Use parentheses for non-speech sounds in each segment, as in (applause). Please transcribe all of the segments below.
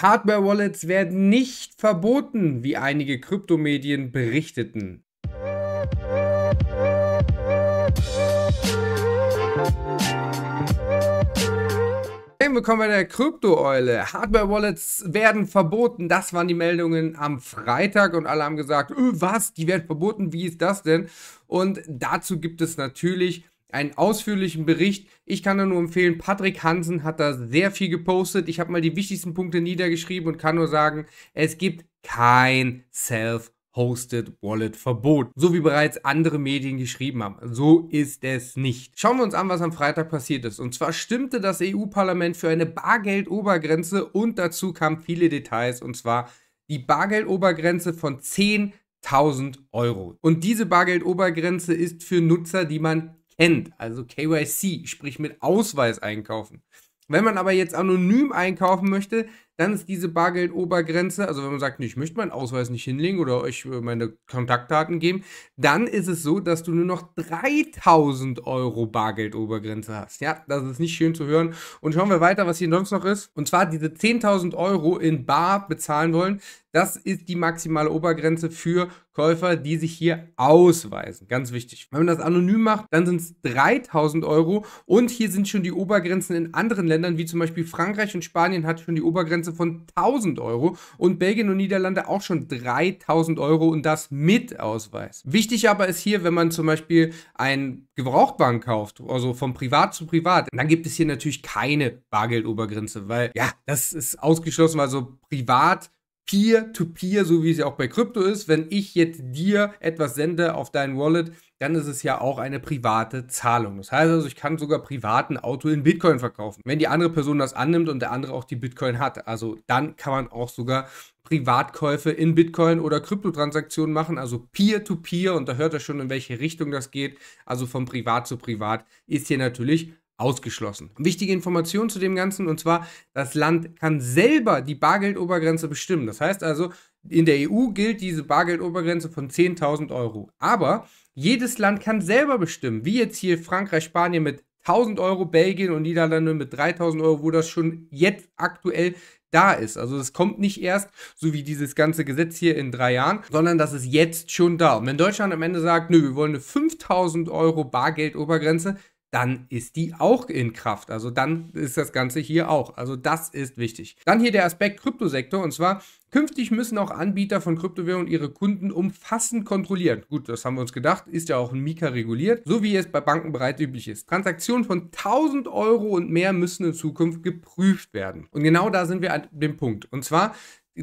Hardware-Wallets werden nicht verboten, wie einige Kryptomedien berichteten. willkommen bei der Krypto-Eule. Hardware-Wallets werden verboten. Das waren die Meldungen am Freitag und alle haben gesagt, öh, was, die werden verboten, wie ist das denn? Und dazu gibt es natürlich einen ausführlichen Bericht. Ich kann nur empfehlen, Patrick Hansen hat da sehr viel gepostet. Ich habe mal die wichtigsten Punkte niedergeschrieben und kann nur sagen, es gibt kein Self- Hosted Wallet Verbot, so wie bereits andere Medien geschrieben haben. So ist es nicht. Schauen wir uns an, was am Freitag passiert ist. Und zwar stimmte das EU-Parlament für eine Bargeldobergrenze und dazu kamen viele Details und zwar die Bargeldobergrenze von 10.000 Euro. Und diese Bargeldobergrenze ist für Nutzer, die man kennt, also KYC, sprich mit Ausweis einkaufen. Wenn man aber jetzt anonym einkaufen möchte, dann ist diese Bargeldobergrenze, also wenn man sagt, ich möchte meinen Ausweis nicht hinlegen oder euch äh, meine Kontaktdaten geben, dann ist es so, dass du nur noch 3000 Euro Bargeldobergrenze hast. Ja, das ist nicht schön zu hören. Und schauen wir weiter, was hier sonst noch ist. Und zwar diese 10.000 Euro in Bar bezahlen wollen. Das ist die maximale Obergrenze für Käufer, die sich hier ausweisen. Ganz wichtig. Wenn man das anonym macht, dann sind es 3000 Euro. Und hier sind schon die Obergrenzen in anderen Ländern, wie zum Beispiel Frankreich und Spanien hat schon die Obergrenze Obergrenze von 1000 Euro und Belgien und Niederlande auch schon 3000 Euro und das mit Ausweis. Wichtig aber ist hier, wenn man zum Beispiel einen Gebrauchtwagen kauft, also von privat zu privat, dann gibt es hier natürlich keine Bargeldobergrenze, weil ja, das ist ausgeschlossen, also privat Peer-to-Peer, -peer, so wie es ja auch bei Krypto ist, wenn ich jetzt dir etwas sende auf dein Wallet, dann ist es ja auch eine private Zahlung. Das heißt also, ich kann sogar privaten Auto in Bitcoin verkaufen. Wenn die andere Person das annimmt und der andere auch die Bitcoin hat, also dann kann man auch sogar Privatkäufe in Bitcoin oder Kryptotransaktionen machen, also Peer-to-Peer, -Peer, und da hört er schon, in welche Richtung das geht. Also von Privat zu Privat ist hier natürlich ausgeschlossen. Wichtige Information zu dem Ganzen und zwar, das Land kann selber die Bargeldobergrenze bestimmen. Das heißt also, in der EU gilt diese Bargeldobergrenze von 10.000 Euro. Aber jedes Land kann selber bestimmen, wie jetzt hier Frankreich, Spanien mit 1.000 Euro, Belgien und Niederlande mit 3.000 Euro, wo das schon jetzt aktuell da ist. Also das kommt nicht erst, so wie dieses ganze Gesetz hier in drei Jahren, sondern das ist jetzt schon da. Und wenn Deutschland am Ende sagt, nö, wir wollen eine 5000 Euro Bargeldobergrenze, dann ist die auch in Kraft. Also dann ist das Ganze hier auch. Also das ist wichtig. Dann hier der Aspekt Kryptosektor und zwar künftig müssen auch Anbieter von Kryptowährungen ihre Kunden umfassend kontrollieren. Gut, das haben wir uns gedacht, ist ja auch in Mika reguliert, so wie es bei Banken bereits üblich ist. Transaktionen von 1000 Euro und mehr müssen in Zukunft geprüft werden. Und genau da sind wir an dem Punkt. Und zwar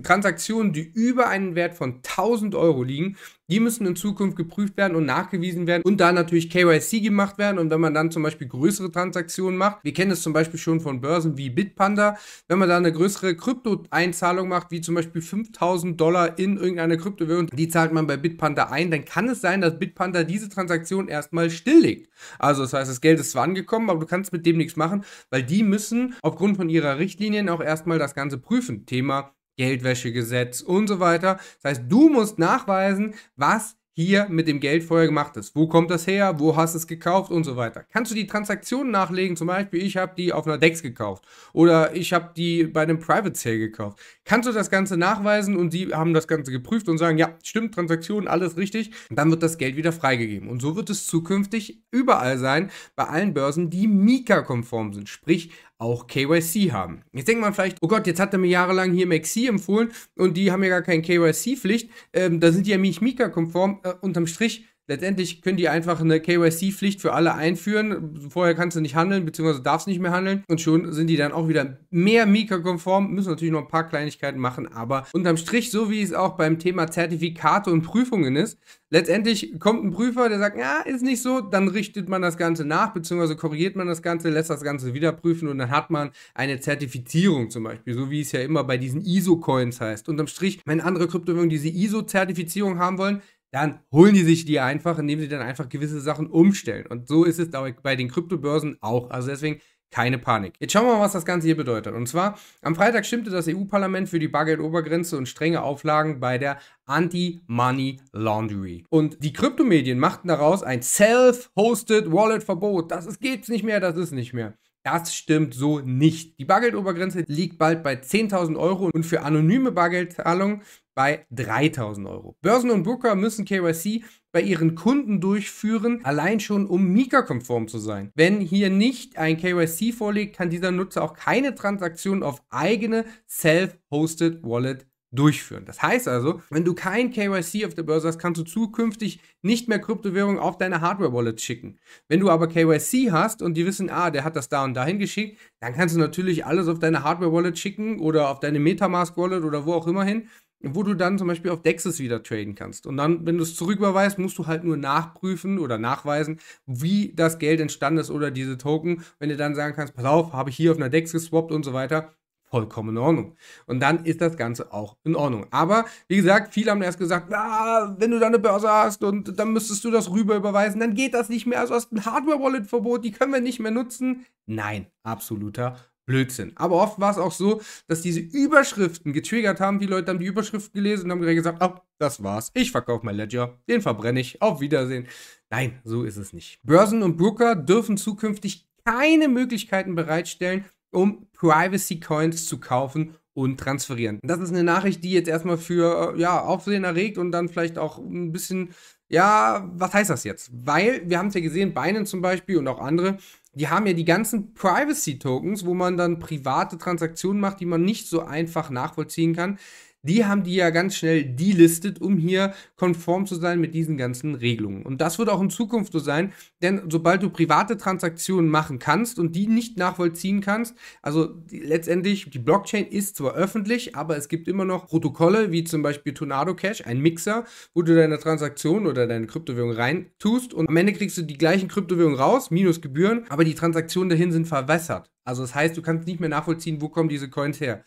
Transaktionen, die über einen Wert von 1000 Euro liegen, die müssen in Zukunft geprüft werden und nachgewiesen werden und da natürlich KYC gemacht werden. Und wenn man dann zum Beispiel größere Transaktionen macht, wir kennen es zum Beispiel schon von Börsen wie Bitpanda, wenn man da eine größere Krypto-Einzahlung macht, wie zum Beispiel 5000 Dollar in irgendeine Kryptowährung, die zahlt man bei Bitpanda ein, dann kann es sein, dass Bitpanda diese Transaktion erstmal stilllegt. Also das heißt, das Geld ist zwar angekommen, aber du kannst mit dem nichts machen, weil die müssen aufgrund von ihrer Richtlinien auch erstmal das Ganze prüfen. Thema Geldwäschegesetz und so weiter. Das heißt, du musst nachweisen, was hier mit dem Geld vorher gemacht ist. Wo kommt das her? Wo hast du es gekauft und so weiter. Kannst du die Transaktionen nachlegen? Zum Beispiel, ich habe die auf einer DEX gekauft oder ich habe die bei einem Private Sale gekauft. Kannst du das Ganze nachweisen und die haben das Ganze geprüft und sagen, ja, stimmt, Transaktionen, alles richtig. dann wird das Geld wieder freigegeben. Und so wird es zukünftig überall sein, bei allen Börsen, die Mika-konform sind. Sprich, auch KYC haben. Jetzt denkt man vielleicht, oh Gott, jetzt hat er mir jahrelang hier Maxi empfohlen und die haben ja gar keine KYC-Pflicht. Ähm, da sind die ja nicht Mika-konform. Äh, unterm Strich letztendlich können die einfach eine KYC-Pflicht für alle einführen. Vorher kannst du nicht handeln, beziehungsweise darfst nicht mehr handeln. Und schon sind die dann auch wieder mehr Mika-konform, müssen natürlich noch ein paar Kleinigkeiten machen, aber unterm Strich, so wie es auch beim Thema Zertifikate und Prüfungen ist, letztendlich kommt ein Prüfer, der sagt, ja, ist nicht so, dann richtet man das Ganze nach, beziehungsweise korrigiert man das Ganze, lässt das Ganze wieder prüfen und dann hat man eine Zertifizierung zum Beispiel, so wie es ja immer bei diesen ISO-Coins heißt. Unterm Strich, wenn andere Kryptowährungen diese ISO-Zertifizierung haben wollen, dann holen die sich die einfach, indem sie dann einfach gewisse Sachen umstellen. Und so ist es bei den Kryptobörsen auch. Also deswegen keine Panik. Jetzt schauen wir mal, was das Ganze hier bedeutet. Und zwar, am Freitag stimmte das EU-Parlament für die Bargeldobergrenze und strenge Auflagen bei der Anti-Money Laundry. Und die Kryptomedien machten daraus ein Self-Hosted Wallet-Verbot. Das ist, nicht mehr, das ist nicht mehr. Das stimmt so nicht. Die Bargeldobergrenze liegt bald bei 10.000 Euro und für anonyme Bargeldzahlungen bei 3.000 Euro. Börsen und Booker müssen KYC bei ihren Kunden durchführen, allein schon um Mika-konform zu sein. Wenn hier nicht ein KYC vorliegt, kann dieser Nutzer auch keine Transaktion auf eigene Self-Hosted Wallet durchführen. Das heißt also, wenn du kein KYC auf der Börse hast, kannst du zukünftig nicht mehr Kryptowährungen auf deine Hardware-Wallet schicken. Wenn du aber KYC hast und die wissen, ah, der hat das da und dahin geschickt, dann kannst du natürlich alles auf deine Hardware-Wallet schicken oder auf deine Metamask-Wallet oder wo auch immer hin, wo du dann zum Beispiel auf Dexes wieder traden kannst. Und dann, wenn du es zurücküberweist, musst du halt nur nachprüfen oder nachweisen, wie das Geld entstanden ist oder diese Token. Wenn du dann sagen kannst, pass auf, habe ich hier auf einer Dex geswappt und so weiter, vollkommen in Ordnung. Und dann ist das Ganze auch in Ordnung. Aber wie gesagt, viele haben erst gesagt, ah, wenn du da eine Börse hast und dann müsstest du das rüber überweisen, dann geht das nicht mehr. Also hast ein Hardware-Wallet-Verbot, die können wir nicht mehr nutzen. Nein, absoluter Blödsinn. Aber oft war es auch so, dass diese Überschriften getriggert haben. Die Leute haben die Überschriften gelesen und haben gesagt, oh, das war's. Ich verkaufe mein Ledger. Den verbrenne ich. Auf Wiedersehen. Nein, so ist es nicht. Börsen und Broker dürfen zukünftig keine Möglichkeiten bereitstellen, um Privacy Coins zu kaufen und transferieren. Das ist eine Nachricht, die jetzt erstmal für äh, ja, Aufsehen erregt und dann vielleicht auch ein bisschen, ja, was heißt das jetzt? Weil wir haben es ja gesehen, Binance zum Beispiel und auch andere, die haben ja die ganzen Privacy Tokens, wo man dann private Transaktionen macht, die man nicht so einfach nachvollziehen kann die haben die ja ganz schnell delistet, um hier konform zu sein mit diesen ganzen Regelungen. Und das wird auch in Zukunft so sein, denn sobald du private Transaktionen machen kannst und die nicht nachvollziehen kannst, also die, letztendlich, die Blockchain ist zwar öffentlich, aber es gibt immer noch Protokolle, wie zum Beispiel Tornado Cash, ein Mixer, wo du deine Transaktion oder deine Kryptowährung rein tust und am Ende kriegst du die gleichen Kryptowährungen raus, minus Gebühren, aber die Transaktionen dahin sind verwässert. Also das heißt, du kannst nicht mehr nachvollziehen, wo kommen diese Coins her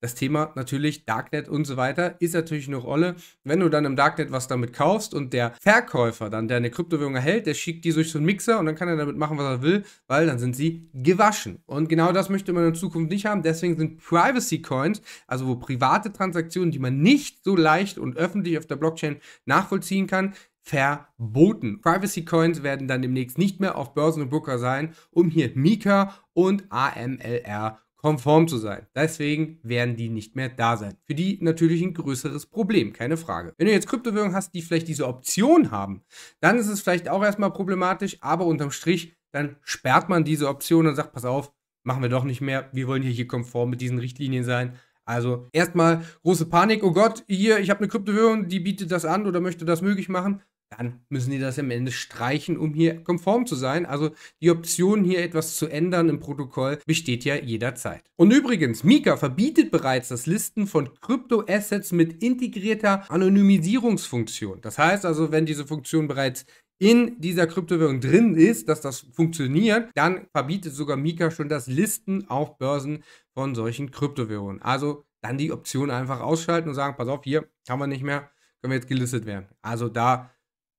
das Thema natürlich Darknet und so weiter ist natürlich eine Rolle. Wenn du dann im Darknet was damit kaufst und der Verkäufer dann, der eine Kryptowährung erhält, der schickt die durch so einen Mixer und dann kann er damit machen, was er will, weil dann sind sie gewaschen. Und genau das möchte man in Zukunft nicht haben. Deswegen sind Privacy Coins, also wo private Transaktionen, die man nicht so leicht und öffentlich auf der Blockchain nachvollziehen kann, verboten. Privacy Coins werden dann demnächst nicht mehr auf Börsen und Broker sein, um hier Mika und AMLR konform zu sein. Deswegen werden die nicht mehr da sein. Für die natürlich ein größeres Problem, keine Frage. Wenn du jetzt Kryptowährungen hast, die vielleicht diese Option haben, dann ist es vielleicht auch erstmal problematisch, aber unterm Strich, dann sperrt man diese Option und sagt, pass auf, machen wir doch nicht mehr. Wir wollen hier, hier konform mit diesen Richtlinien sein. Also erstmal große Panik, oh Gott, hier, ich habe eine Kryptowährung, die bietet das an oder möchte das möglich machen dann müssen die das am Ende streichen, um hier konform zu sein. Also die Option, hier etwas zu ändern im Protokoll, besteht ja jederzeit. Und übrigens, Mika verbietet bereits das Listen von Kryptoassets mit integrierter Anonymisierungsfunktion. Das heißt also, wenn diese Funktion bereits in dieser Kryptowährung drin ist, dass das funktioniert, dann verbietet sogar Mika schon das Listen auf Börsen von solchen Kryptowährungen. Also dann die Option einfach ausschalten und sagen, pass auf, hier haben wir nicht mehr, können wir jetzt gelistet werden. Also da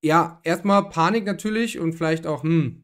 ja, erstmal Panik natürlich und vielleicht auch, hm,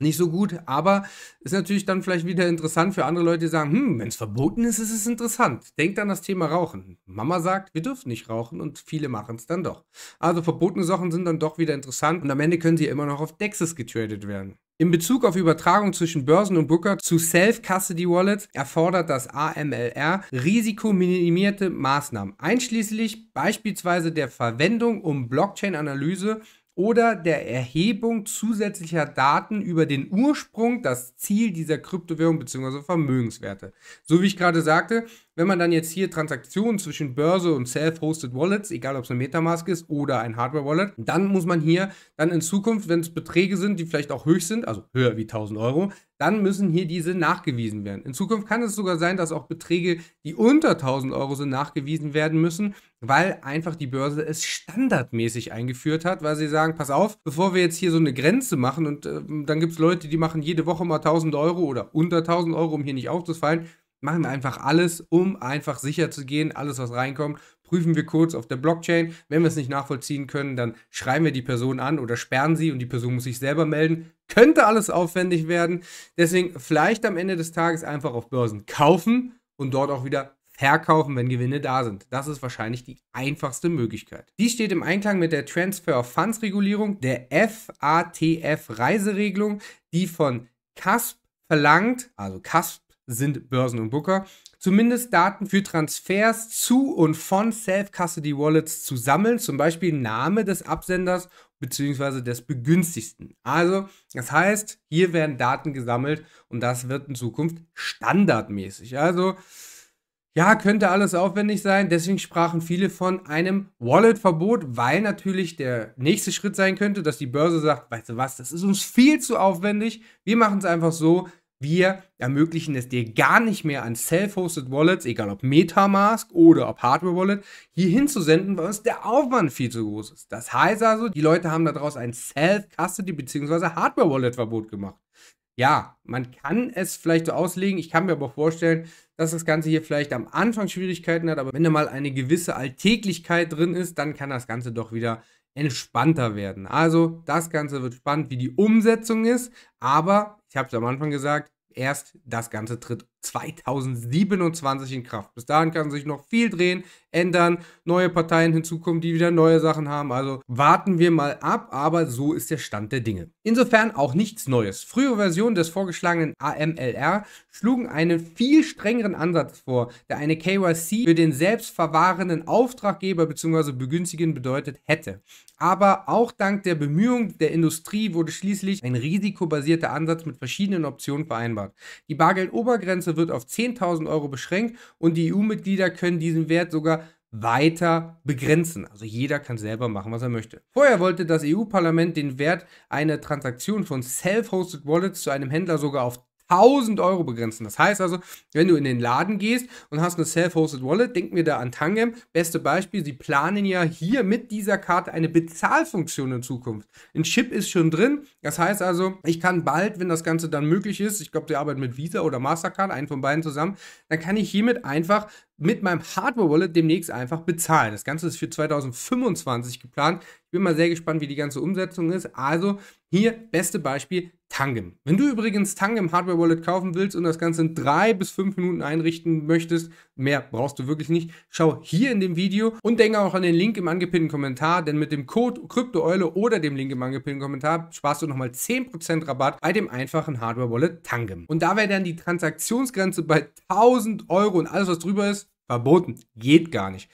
nicht so gut, aber ist natürlich dann vielleicht wieder interessant für andere Leute, die sagen, hm, wenn es verboten ist, ist es interessant. Denkt an das Thema Rauchen. Mama sagt, wir dürfen nicht rauchen und viele machen es dann doch. Also verbotene Sachen sind dann doch wieder interessant und am Ende können sie immer noch auf Dexes getradet werden. In Bezug auf Übertragung zwischen Börsen und Booker zu Self-Custody-Wallets erfordert das AMLR risikominimierte Maßnahmen, einschließlich beispielsweise der Verwendung um Blockchain-Analyse oder der Erhebung zusätzlicher Daten über den Ursprung, das Ziel dieser Kryptowährung bzw. Vermögenswerte. So wie ich gerade sagte, wenn man dann jetzt hier Transaktionen zwischen Börse und Self-Hosted Wallets, egal ob es eine Metamask ist oder ein Hardware-Wallet, dann muss man hier dann in Zukunft, wenn es Beträge sind, die vielleicht auch höch sind, also höher wie 1000 Euro, dann müssen hier diese nachgewiesen werden. In Zukunft kann es sogar sein, dass auch Beträge, die unter 1000 Euro sind, nachgewiesen werden müssen, weil einfach die Börse es standardmäßig eingeführt hat, weil sie sagen, pass auf, bevor wir jetzt hier so eine Grenze machen und äh, dann gibt es Leute, die machen jede Woche mal 1000 Euro oder unter 1000 Euro, um hier nicht aufzufallen, machen einfach alles, um einfach sicher zu gehen, alles, was reinkommt, prüfen wir kurz auf der Blockchain. Wenn wir es nicht nachvollziehen können, dann schreiben wir die Person an oder sperren sie und die Person muss sich selber melden. Könnte alles aufwendig werden. Deswegen vielleicht am Ende des Tages einfach auf Börsen kaufen und dort auch wieder verkaufen, wenn Gewinne da sind. Das ist wahrscheinlich die einfachste Möglichkeit. Dies steht im Einklang mit der Transfer of Funds Regulierung, der FATF Reiseregelung, die von CASP verlangt, also CASP sind Börsen und Booker. Zumindest Daten für Transfers zu und von Self-Custody-Wallets zu sammeln, zum Beispiel Name des Absenders bzw. des Begünstigten. Also, das heißt, hier werden Daten gesammelt und das wird in Zukunft standardmäßig. Also, ja, könnte alles aufwendig sein. Deswegen sprachen viele von einem Wallet-Verbot, weil natürlich der nächste Schritt sein könnte, dass die Börse sagt, weißt du was, das ist uns viel zu aufwendig. Wir machen es einfach so, wir ermöglichen es dir gar nicht mehr an self-hosted Wallets, egal ob Metamask oder ob Hardware Wallet, hier hinzusenden, weil uns der Aufwand viel zu groß ist. Das heißt also, die Leute haben daraus ein Self-Custody bzw. Hardware Wallet Verbot gemacht. Ja, man kann es vielleicht so auslegen. Ich kann mir aber vorstellen, dass das Ganze hier vielleicht am Anfang Schwierigkeiten hat, aber wenn da mal eine gewisse Alltäglichkeit drin ist, dann kann das Ganze doch wieder entspannter werden. Also das Ganze wird spannend, wie die Umsetzung ist, aber ich habe es am Anfang gesagt, erst das Ganze tritt 2027 in Kraft. Bis dahin kann sich noch viel drehen, ändern, neue Parteien hinzukommen, die wieder neue Sachen haben. Also warten wir mal ab, aber so ist der Stand der Dinge. Insofern auch nichts Neues. Frühere Versionen des vorgeschlagenen AMLR schlugen einen viel strengeren Ansatz vor, der eine KYC für den selbstverwahrenden Auftraggeber bzw. begünstigen bedeutet hätte. Aber auch dank der Bemühungen der Industrie wurde schließlich ein risikobasierter Ansatz mit verschiedenen Optionen vereinbart. Die Bargeldobergrenze Ersparnisse wird auf 10.000 Euro beschränkt und die EU-Mitglieder können diesen Wert sogar weiter begrenzen. Also jeder kann selber machen, was er möchte. Vorher wollte das EU-Parlament den Wert einer Transaktion von Self-Hosted Wallets zu einem Händler sogar auf 1000 Euro begrenzen. Das heißt also, wenn du in den Laden gehst und hast eine Self-Hosted Wallet, denken wir da an Tangem. Beste Beispiel, sie planen ja hier mit dieser Karte eine Bezahlfunktion in Zukunft. Ein Chip ist schon drin. Das heißt also, ich kann bald, wenn das Ganze dann möglich ist, ich glaube, sie arbeiten mit Visa oder Mastercard, einen von beiden zusammen, dann kann ich hiermit einfach mit meinem Hardware-Wallet demnächst einfach bezahlen. Das Ganze ist für 2025 geplant. Ich bin mal sehr gespannt, wie die ganze Umsetzung ist. Also hier beste Beispiel Tangem. Wenn du übrigens Tangem Hardware Wallet kaufen willst und das Ganze in drei bis fünf Minuten einrichten möchtest, mehr brauchst du wirklich nicht, schau hier in dem Video und denke auch an den Link im angepinnten Kommentar, denn mit dem Code KryptoEule oder dem Link im angepinnten Kommentar sparst du nochmal 10% Rabatt bei dem einfachen Hardware Wallet Tangem. Und da wäre dann die Transaktionsgrenze bei 1000 Euro und alles, was drüber ist, verboten. Geht gar nicht.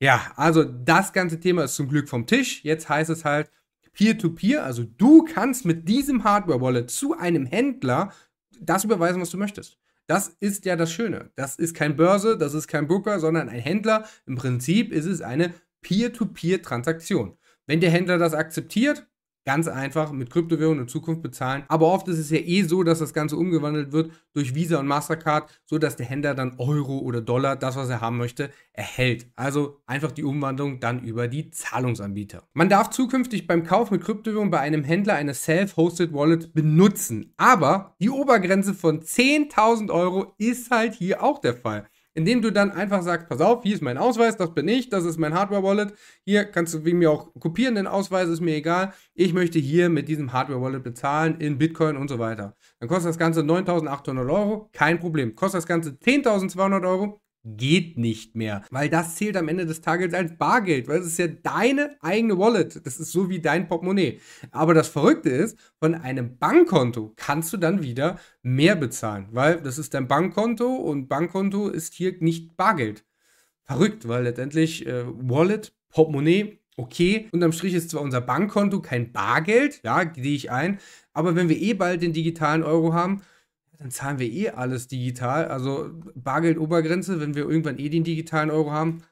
Ja, also das ganze Thema ist zum Glück vom Tisch. Jetzt heißt es halt, Peer-to-Peer. -peer. Also du kannst mit diesem Hardware-Wallet zu einem Händler das überweisen, was du möchtest. Das ist ja das Schöne. Das ist kein Börse, das ist kein Broker, sondern ein Händler. Im Prinzip ist es eine Peer-to-Peer-Transaktion. Wenn der Händler das akzeptiert, ganz einfach mit Kryptowährungen in Zukunft bezahlen. Aber oft ist es ja eh so, dass das Ganze umgewandelt wird durch Visa und Mastercard, sodass der Händler dann Euro oder Dollar, das was er haben möchte, erhält. Also einfach die Umwandlung dann über die Zahlungsanbieter. Man darf zukünftig beim Kauf mit Kryptowährungen bei einem Händler eine Self-Hosted Wallet benutzen. Aber die Obergrenze von 10.000 Euro ist halt hier auch der Fall indem du dann einfach sagst, pass auf, hier ist mein Ausweis, das bin ich, das ist mein Hardware-Wallet, hier kannst du wie mir auch kopieren, den Ausweis ist mir egal, ich möchte hier mit diesem Hardware-Wallet bezahlen in Bitcoin und so weiter. Dann kostet das Ganze 9.800 Euro, kein Problem. Kostet das Ganze 10.200 Euro, geht nicht mehr, weil das zählt am Ende des Tages als Bargeld, weil es ist ja deine eigene Wallet, das ist so wie dein Portemonnaie. Aber das Verrückte ist, von einem Bankkonto kannst du dann wieder mehr bezahlen, weil das ist dein Bankkonto und Bankkonto ist hier nicht Bargeld. Verrückt, weil letztendlich äh, Wallet, Portemonnaie, okay, unterm Strich ist zwar unser Bankkonto kein Bargeld, ja, gehe ich ein, aber wenn wir eh bald den digitalen Euro haben, dann zahlen wir eh alles digital. Also Bargeld-Obergrenze, wenn wir irgendwann eh den digitalen Euro haben.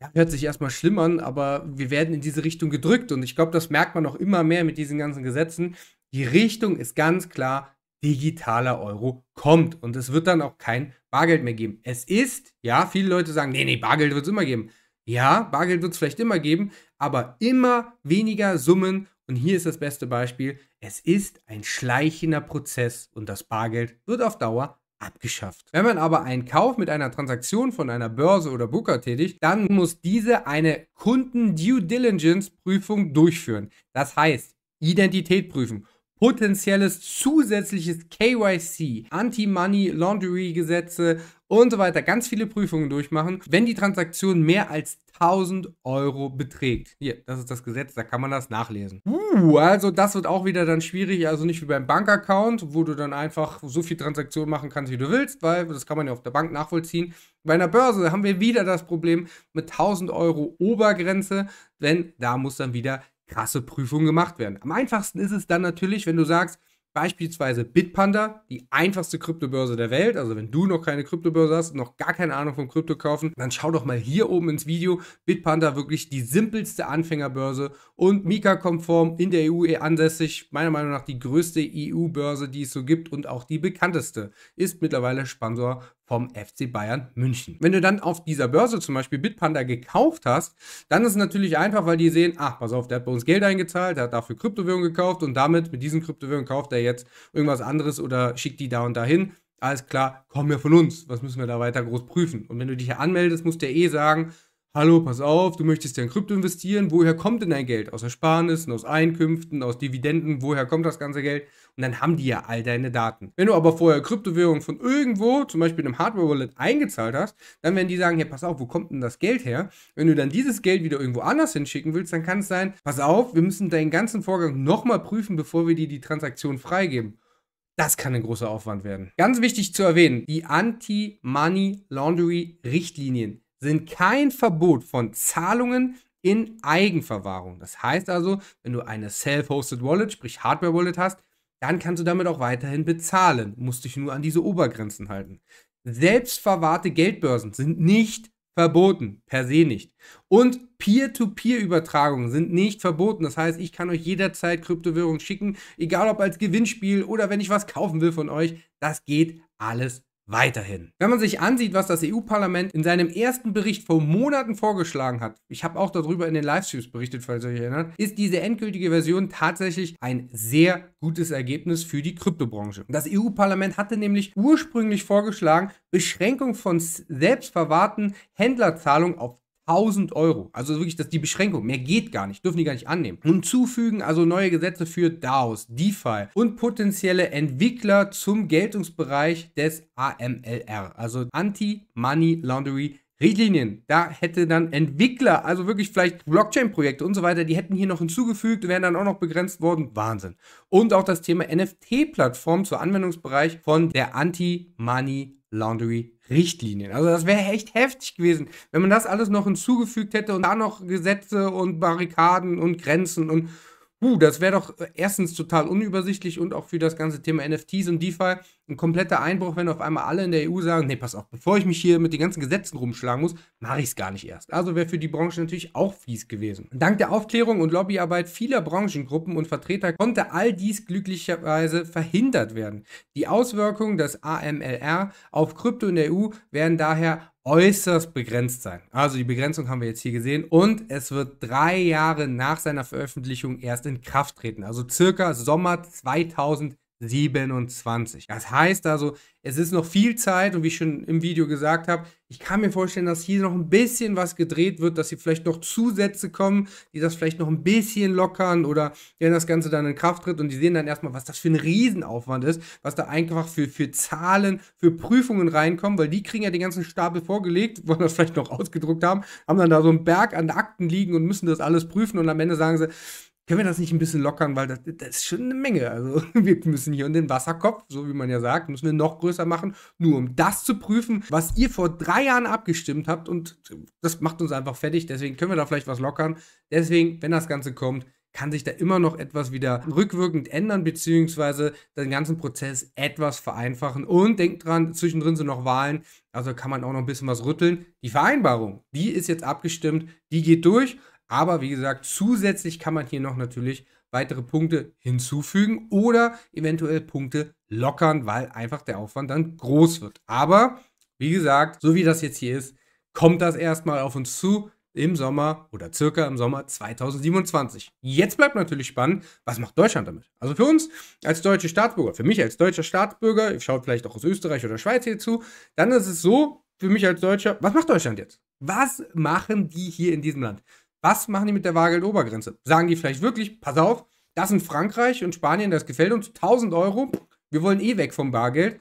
Ja, hört sich erstmal schlimm an, aber wir werden in diese Richtung gedrückt. Und ich glaube, das merkt man auch immer mehr mit diesen ganzen Gesetzen. Die Richtung ist ganz klar, digitaler Euro kommt. Und es wird dann auch kein Bargeld mehr geben. Es ist, ja, viele Leute sagen, nee, nee, Bargeld wird es immer geben. Ja, Bargeld wird es vielleicht immer geben, aber immer weniger Summen und hier ist das beste Beispiel. Es ist ein schleichender Prozess und das Bargeld wird auf Dauer abgeschafft. Wenn man aber einen Kauf mit einer Transaktion von einer Börse oder Booker tätigt, dann muss diese eine Kunden-Due Diligence-Prüfung durchführen. Das heißt, Identität prüfen, potenzielles zusätzliches KYC, Anti-Money-Laundry-Gesetze und so weiter, ganz viele Prüfungen durchmachen, wenn die Transaktion mehr als 1000 Euro beträgt. Hier, das ist das Gesetz, da kann man das nachlesen. Uh, also das wird auch wieder dann schwierig, also nicht wie beim Bankaccount, wo du dann einfach so viel Transaktionen machen kannst, wie du willst, weil das kann man ja auf der Bank nachvollziehen. Bei einer Börse haben wir wieder das Problem mit 1000 Euro Obergrenze, denn da muss dann wieder krasse Prüfungen gemacht werden. Am einfachsten ist es dann natürlich, wenn du sagst, beispielsweise Bitpanda, die einfachste Kryptobörse der Welt. Also wenn du noch keine Kryptobörse hast, noch gar keine Ahnung vom Krypto kaufen, dann schau doch mal hier oben ins Video. Bitpanda wirklich die simpelste Anfängerbörse und Mika-konform in der EU eh ansässig. Meiner Meinung nach die größte EU-Börse, die es so gibt und auch die bekannteste. Ist mittlerweile Sponsor vom FC Bayern München. Wenn du dann auf dieser Börse zum Beispiel Bitpanda gekauft hast, dann ist es natürlich einfach, weil die sehen, ach, pass auf, der hat bei uns Geld eingezahlt, der hat dafür Kryptowährungen gekauft und damit mit diesen Kryptowährungen kauft er jetzt irgendwas anderes oder schickt die da und dahin. Alles klar, kommen wir von uns. Was müssen wir da weiter groß prüfen? Und wenn du dich hier anmeldest, muss der eh sagen, hallo, pass auf, du möchtest ja in Krypto investieren, woher kommt denn dein Geld? Aus Ersparnissen, aus Einkünften, aus Dividenden, woher kommt das ganze Geld? Und dann haben die ja all deine Daten. Wenn du aber vorher Kryptowährungen von irgendwo, zum Beispiel einem Hardware-Wallet, eingezahlt hast, dann werden die sagen, ja, pass auf, wo kommt denn das Geld her? Wenn du dann dieses Geld wieder irgendwo anders hinschicken willst, dann kann es sein, pass auf, wir müssen deinen ganzen Vorgang nochmal prüfen, bevor wir dir die Transaktion freigeben. Das kann ein großer Aufwand werden. Ganz wichtig zu erwähnen, die Anti-Money-Laundry-Richtlinien sind kein Verbot von Zahlungen in Eigenverwahrung. Das heißt also, wenn du eine Self-Hosted Wallet, sprich Hardware Wallet hast, dann kannst du damit auch weiterhin bezahlen, musst dich nur an diese Obergrenzen halten. Selbstverwahrte Geldbörsen sind nicht verboten, per se nicht. Und Peer-to-Peer-Übertragungen sind nicht verboten. Das heißt, ich kann euch jederzeit Kryptowährung schicken, egal ob als Gewinnspiel oder wenn ich was kaufen will von euch. Das geht alles weiterhin. Wenn man sich ansieht, was das EU-Parlament in seinem ersten Bericht vor Monaten vorgeschlagen hat, ich habe auch darüber in den Livestreams berichtet, falls ihr euch erinnert, ist diese endgültige Version tatsächlich ein sehr gutes Ergebnis für die Kryptobranche. Das EU-Parlament hatte nämlich ursprünglich vorgeschlagen, Beschränkung von selbstverwahrten Händlerzahlungen auf 1000 Euro. Also wirklich, das die Beschränkung. Mehr geht gar nicht. Dürfen die gar nicht annehmen. Und zufügen also neue Gesetze für DAOs, DeFi und potenzielle Entwickler zum Geltungsbereich des AMLR. Also Anti-Money Laundry. Richtlinien. Da hätte dann Entwickler, also wirklich vielleicht Blockchain-Projekte und so weiter, die hätten hier noch hinzugefügt, wären dann auch noch begrenzt worden. Wahnsinn. Und auch das Thema NFT-Plattform zur Anwendungsbereich von der Anti-Money Laundry-Richtlinien. Also das wäre echt heftig gewesen, wenn man das alles noch hinzugefügt hätte und da noch Gesetze und Barrikaden und Grenzen und Puh, das wäre doch äh, erstens total unübersichtlich und auch für das ganze Thema NFTs und DeFi ein kompletter Einbruch, wenn auf einmal alle in der EU sagen, nee, pass auf, bevor ich mich hier mit den ganzen Gesetzen rumschlagen muss, mache ich es gar nicht erst. Also wäre für die Branche natürlich auch fies gewesen. Dank der Aufklärung und Lobbyarbeit vieler Branchengruppen und Vertreter konnte all dies glücklicherweise verhindert werden. Die Auswirkungen des AMLR auf Krypto in der EU werden daher äußerst begrenzt sein. Also die Begrenzung haben wir jetzt hier gesehen und es wird drei Jahre nach seiner Veröffentlichung erst in Kraft treten. Also circa Sommer 2000. 27. Das heißt also, es ist noch viel Zeit und wie ich schon im Video gesagt habe, ich kann mir vorstellen, dass hier noch ein bisschen was gedreht wird, dass hier vielleicht noch Zusätze kommen, die das vielleicht noch ein bisschen lockern oder wenn das Ganze dann in Kraft tritt und die sehen dann erstmal, was das für ein Riesenaufwand ist, was da einfach für, für Zahlen, für Prüfungen reinkommen, weil die kriegen ja den ganzen Stapel vorgelegt, wollen das vielleicht noch ausgedruckt haben, haben dann da so einen Berg an Akten liegen und müssen das alles prüfen und am Ende sagen sie, können wir das nicht ein bisschen lockern, weil das, das, ist schon eine Menge. Also (laughs) wir müssen hier in den Wasserkopf, so wie man ja sagt, müssen wir noch größer machen, nur um das zu prüfen, was ihr vor drei Jahren abgestimmt habt und das macht uns einfach fertig. Deswegen können wir da vielleicht was lockern. Deswegen, wenn das Ganze kommt, kann sich da immer noch etwas wieder rückwirkend ändern, beziehungsweise den ganzen Prozess etwas vereinfachen. Und denkt dran, zwischendrin sind noch Wahlen, also kann man auch noch ein bisschen was rütteln. Die Vereinbarung, die ist jetzt abgestimmt, die geht durch. Aber wie gesagt, zusätzlich kann man hier noch natürlich weitere Punkte hinzufügen oder eventuell Punkte lockern, weil einfach der Aufwand dann groß wird. Aber wie gesagt, so wie das jetzt hier ist, kommt das erstmal auf uns zu im Sommer oder circa im Sommer 2027. Jetzt bleibt natürlich spannend, was macht Deutschland damit? Also für uns als deutsche Staatsbürger, für mich als deutscher Staatsbürger, ich schaue vielleicht auch aus Österreich oder Schweiz hier zu, dann ist es so, für mich als Deutscher, was macht Deutschland jetzt? Was machen die hier in diesem Land? Was machen die mit der Bargeldobergrenze? Sagen die vielleicht wirklich, pass auf, das sind Frankreich und Spanien, das gefällt uns, 1000 Euro, wir wollen eh weg vom Bargeld.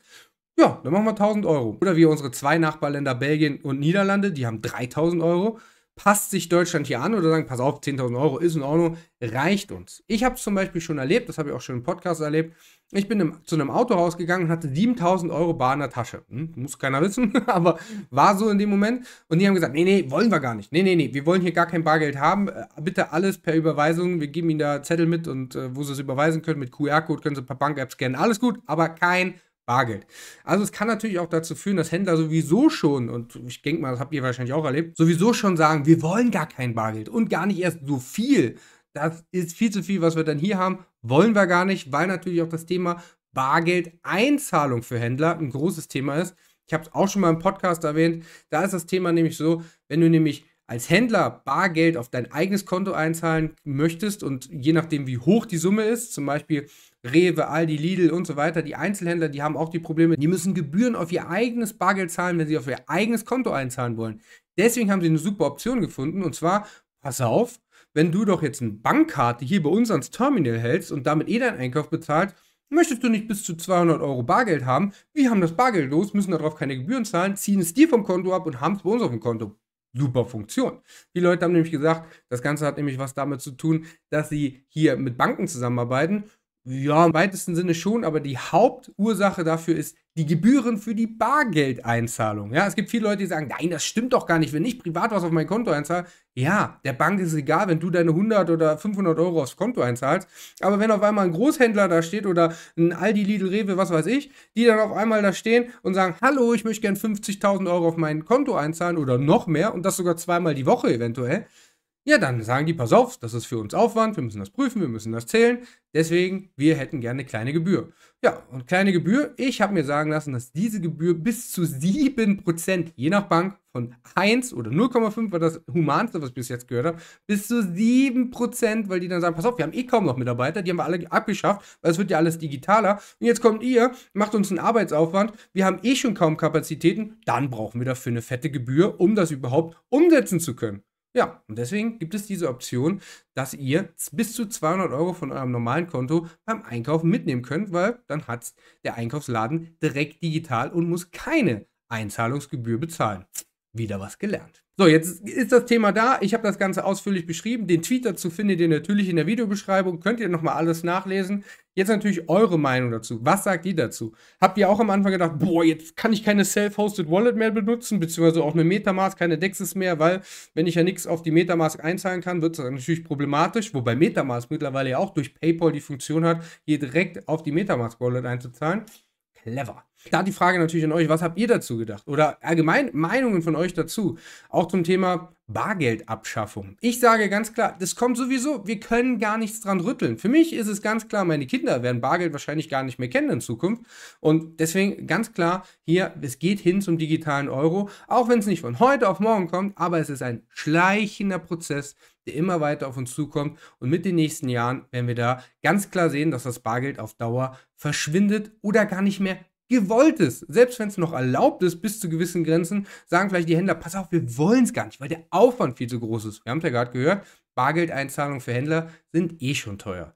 Ja, dann machen wir 1000 Euro. Oder wie unsere zwei Nachbarländer Belgien und Niederlande, die haben 3000 Euro passt sich Deutschland hier an oder sagen, pass auf, 10.000 Euro ist in Ordnung, reicht uns. Ich habe es zum Beispiel schon erlebt, das habe ich auch schon im Podcast erlebt. Ich bin im, zu einem Autohaus gegangen und hatte 7.000 Euro bar in der Tasche. Hm, muss keiner wissen, (laughs) aber war so in dem Moment. Und die haben gesagt, nee, nee, wollen wir gar nicht. Nee, nee, nee, wir wollen hier gar kein Bargeld haben. Äh, bitte alles per Überweisung. Wir geben Ihnen da Zettel mit und äh, wo Sie es überweisen können, mit QR-Code können Sie ein paar Bank-Apps scannen. Alles gut, aber kein Bargeld. Also es kann natürlich auch dazu führen, dass Händler sowieso schon, und ich denke mal, das habt ihr wahrscheinlich auch erlebt, sowieso schon sagen, wir wollen gar kein Bargeld und gar nicht erst so viel. Das ist viel zu viel, was wir dann hier haben, wollen wir gar nicht, weil natürlich auch das Thema Bargeldeinzahlung für Händler ein großes Thema ist. Ich habe es auch schon mal im Podcast erwähnt. Da ist das Thema nämlich so, wenn du nämlich als Händler Bargeld auf dein eigenes Konto einzahlen möchtest und je nachdem, wie hoch die Summe ist, zum Beispiel Rewe, Aldi, Lidl und so weiter, die Einzelhändler, die haben auch die Probleme, die müssen Gebühren auf ihr eigenes Bargeld zahlen, wenn sie auf ihr eigenes Konto einzahlen wollen. Deswegen haben sie eine super Option gefunden und zwar, pass auf, wenn du doch jetzt eine Bankkarte hier bei uns ans Terminal hältst und damit eh deinen Einkauf bezahlst, Möchtest du nicht bis zu 200 Euro Bargeld haben? Wir haben das Bargeld los, müssen darauf keine Gebühren zahlen, ziehen es dir vom Konto ab und haben es bei uns auf dem Konto super Funktion. Die Leute haben nämlich gesagt, das Ganze hat nämlich was damit zu tun, dass sie hier mit Banken zusammenarbeiten ja, im weitesten Sinne schon, aber die Hauptursache dafür ist die Gebühren für die Bargeldeinzahlung. Ja, es gibt viele Leute, die sagen, nein, das stimmt doch gar nicht, wenn ich privat was auf mein Konto einzahle. Ja, der Bank ist egal, wenn du deine 100 oder 500 Euro aufs Konto einzahlst. Aber wenn auf einmal ein Großhändler da steht oder ein Aldi, Lidl, Rewe, was weiß ich, die dann auf einmal da stehen und sagen, hallo, ich möchte gern 50.000 Euro auf mein Konto einzahlen oder noch mehr und das sogar zweimal die Woche eventuell, ja, dann sagen die, pass auf, das ist für uns Aufwand, wir müssen das prüfen, wir müssen das zählen. Deswegen, wir hätten gerne eine kleine Gebühr. Ja, und kleine Gebühr, ich habe mir sagen lassen, dass diese Gebühr bis zu 7%, je nach Bank, von 1 oder 0,5 war das Humanste, was ich bis jetzt gehört habe, bis zu 7%, weil die dann sagen, pass auf, wir haben eh kaum noch Mitarbeiter, die haben wir alle abgeschafft, weil es wird ja alles digitaler. Und jetzt kommt ihr, macht uns einen Arbeitsaufwand, wir haben eh schon kaum Kapazitäten, dann brauchen wir dafür eine fette Gebühr, um das überhaupt umsetzen zu können. Ja, und deswegen gibt es diese Option, dass ihr bis zu 200 Euro von eurem normalen Konto beim Einkaufen mitnehmen könnt, weil dann hat der Einkaufsladen direkt digital und muss keine Einzahlungsgebühr bezahlen. Wieder was gelernt. So, jetzt ist das Thema da. Ich habe das Ganze ausführlich beschrieben. Den Tweet dazu findet ihr natürlich in der Videobeschreibung. Könnt ihr nochmal alles nachlesen. Jetzt natürlich eure Meinung dazu. Was sagt ihr dazu? Habt ihr auch am Anfang gedacht, boah, jetzt kann ich keine Self-Hosted Wallet mehr benutzen, beziehungsweise auch eine Metamask, keine Dexes mehr, weil wenn ich ja nichts auf die Metamask einzahlen kann, wird es natürlich problematisch, wobei Metamask mittlerweile ja auch durch PayPal die Funktion hat, hier direkt auf die Metamask Wallet einzuzahlen. Clever. Da die Frage natürlich an euch, was habt ihr dazu gedacht? Oder allgemein Meinungen von euch dazu? Auch zum Thema Bargeldabschaffung. Ich sage ganz klar, das kommt sowieso, wir können gar nichts dran rütteln. Für mich ist es ganz klar, meine Kinder werden Bargeld wahrscheinlich gar nicht mehr kennen in Zukunft. Und deswegen ganz klar hier, es geht hin zum digitalen Euro, auch wenn es nicht von heute auf morgen kommt, aber es ist ein schleichender Prozess, der immer weiter auf uns zukommt. Und mit den nächsten Jahren werden wir da ganz klar sehen, dass das Bargeld auf Dauer verschwindet oder gar nicht mehr gewolltes, selbst wenn es noch erlaubt ist, bis zu gewissen Grenzen, sagen vielleicht die Händler, pass auf, wir wollen es gar nicht, weil der Aufwand viel zu groß ist. Wir haben es ja gerade gehört, Bargeldeinzahlungen für Händler sind eh schon teuer.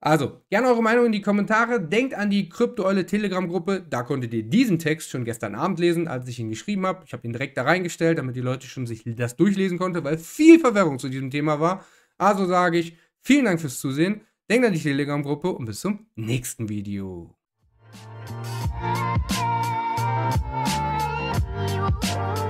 Also, gerne eure Meinung in die Kommentare. Denkt an die Kryptoeule Telegram-Gruppe. Da konntet ihr diesen Text schon gestern Abend lesen, als ich ihn geschrieben habe. Ich habe ihn direkt da reingestellt, damit die Leute schon sich das durchlesen konnten, weil viel Verwirrung zu diesem Thema war. Also sage ich, vielen Dank fürs Zusehen. Denkt an die Telegram-Gruppe und bis zum nächsten Video. Thank you.